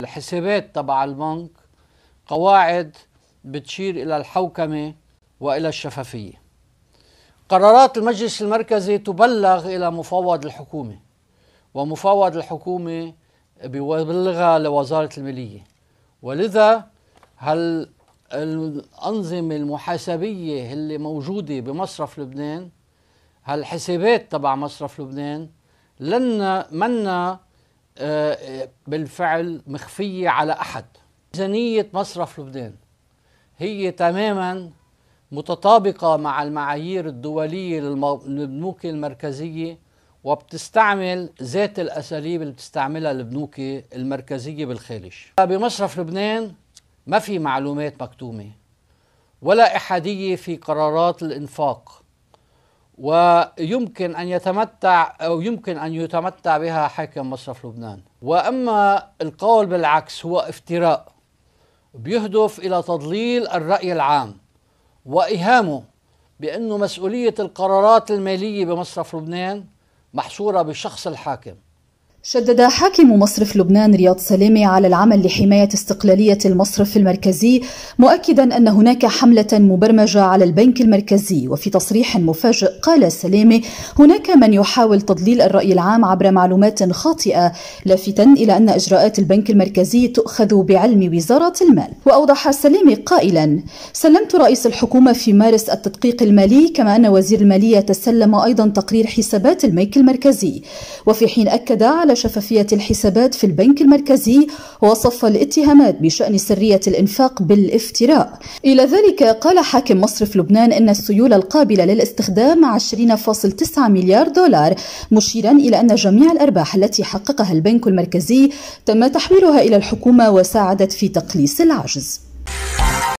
الحسابات تبع البنك قواعد بتشير إلى الحوكمة وإلى الشفافية قرارات المجلس المركزي تبلغ إلى مفوض الحكومة ومفوض الحكومة بيبلغها لوزارة المالية ولذا هل الأنظمة المحاسبية اللي موجودة بمصرف لبنان هالحسابات تبع مصرف لبنان لن منا آه، آه، بالفعل مخفية على أحد ميزانية مصرف لبنان هي تماما متطابقة مع المعايير الدولية للبنوك المركزية وبتستعمل ذات الأساليب اللي بتستعملها البنوك المركزية بالخارج بمصرف لبنان ما في معلومات مكتومة ولا إحادية في قرارات الإنفاق ويمكن أن يتمتع أو يمكن أن يتمتع بها حاكم مصرف لبنان وأما القول بالعكس هو افتراء بيهدف إلى تضليل الرأي العام وإهامه بأنه مسؤولية القرارات المالية بمصرف لبنان محصورة بشخص الحاكم شدد حاكم مصرف لبنان رياض سلامي على العمل لحماية استقلالية المصرف المركزي مؤكدا أن هناك حملة مبرمجة على البنك المركزي وفي تصريح مفاجئ قال سلامي هناك من يحاول تضليل الرأي العام عبر معلومات خاطئة لافتا إلى أن إجراءات البنك المركزي تؤخذ بعلم وزارة المال وأوضح سلامي قائلا سلمت رئيس الحكومة في مارس التدقيق المالي كما أن وزير المالية تسلم أيضا تقرير حسابات البنك المركزي وفي حين أكد على شفافية الحسابات في البنك المركزي وصف الاتهامات بشأن سرية الإنفاق بالافتراء إلى ذلك قال حاكم مصرف لبنان أن السيولة القابلة للاستخدام 20.9 مليار دولار مشيرا إلى أن جميع الأرباح التي حققها البنك المركزي تم تحويلها إلى الحكومة وساعدت في تقليص العجز